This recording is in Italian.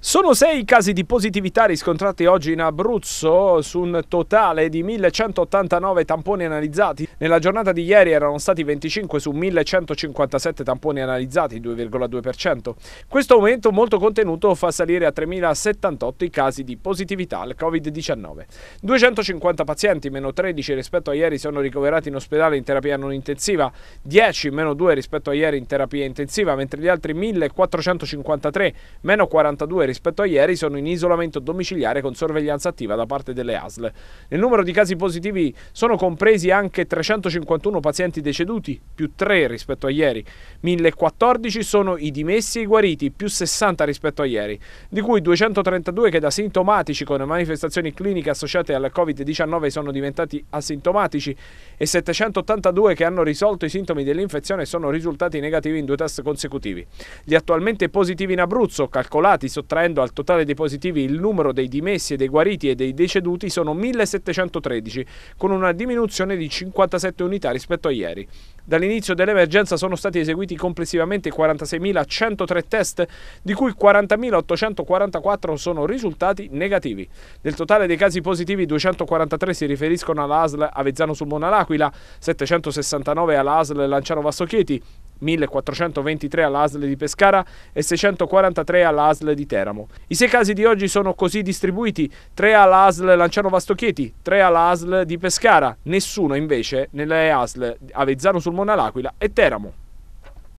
Sono sei i casi di positività riscontrati oggi in Abruzzo su un totale di 1189 tamponi analizzati. Nella giornata di ieri erano stati 25 su 1157 tamponi analizzati, 2,2%. Questo aumento molto contenuto fa salire a 3078 i casi di positività al Covid-19. 250 pazienti, meno 13 rispetto a ieri, sono ricoverati in ospedale in terapia non intensiva, 10 meno 2 rispetto a ieri in terapia intensiva, mentre gli altri 1453, meno 42 rispetto a ieri sono in isolamento domiciliare con sorveglianza attiva da parte delle ASL. Nel numero di casi positivi sono compresi anche 351 pazienti deceduti, più 3 rispetto a ieri. 1014 sono i dimessi e i guariti, più 60 rispetto a ieri, di cui 232 che da sintomatici con manifestazioni cliniche associate al Covid-19 sono diventati asintomatici e 782 che hanno risolto i sintomi dell'infezione sono risultati negativi in due test consecutivi. Gli attualmente positivi in Abruzzo, calcolati sottraendo sottraendo al totale dei positivi il numero dei dimessi e dei guariti e dei deceduti sono 1713, con una diminuzione di 57 unità rispetto a ieri. Dall'inizio dell'emergenza sono stati eseguiti complessivamente 46.103 test, di cui 40.844 sono risultati negativi. Del totale dei casi positivi 243 si riferiscono alla ASL Avezzano sul Mona L'Aquila, 769 alla ASL Lanciano Vassochieti, 1423 all'ASL di Pescara e 643 all'ASL di Teramo. I sei casi di oggi sono così distribuiti, 3 all'ASL Lanciano Vastochieti, 3 all'ASL di Pescara, nessuno invece nelle ASL Avezzano sul Monalaquila e Teramo.